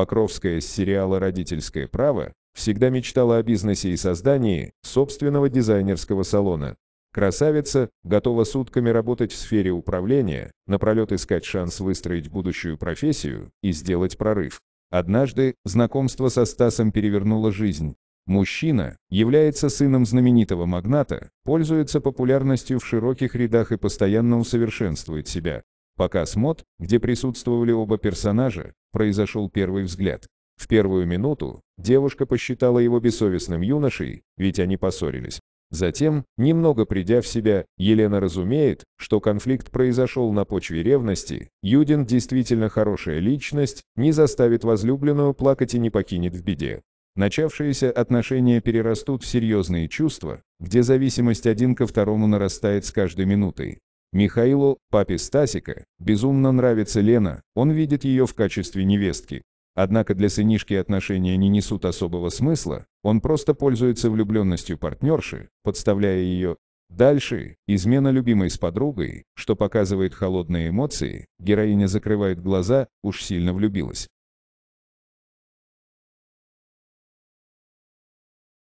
Покровская с сериала «Родительское право» всегда мечтала о бизнесе и создании собственного дизайнерского салона. Красавица готова сутками работать в сфере управления, напролет искать шанс выстроить будущую профессию и сделать прорыв. Однажды знакомство со Стасом перевернуло жизнь. Мужчина является сыном знаменитого магната, пользуется популярностью в широких рядах и постоянно усовершенствует себя. Показ мод, где присутствовали оба персонажа, произошел первый взгляд. В первую минуту девушка посчитала его бессовестным юношей, ведь они поссорились. Затем, немного придя в себя, Елена разумеет, что конфликт произошел на почве ревности, Юдин действительно хорошая личность, не заставит возлюбленную плакать и не покинет в беде. Начавшиеся отношения перерастут в серьезные чувства, где зависимость один ко второму нарастает с каждой минутой. Михаилу, папе Стасика, безумно нравится Лена, он видит ее в качестве невестки. Однако для сынишки отношения не несут особого смысла, он просто пользуется влюбленностью партнерши, подставляя ее. Дальше, измена любимой с подругой, что показывает холодные эмоции, героиня закрывает глаза, уж сильно влюбилась.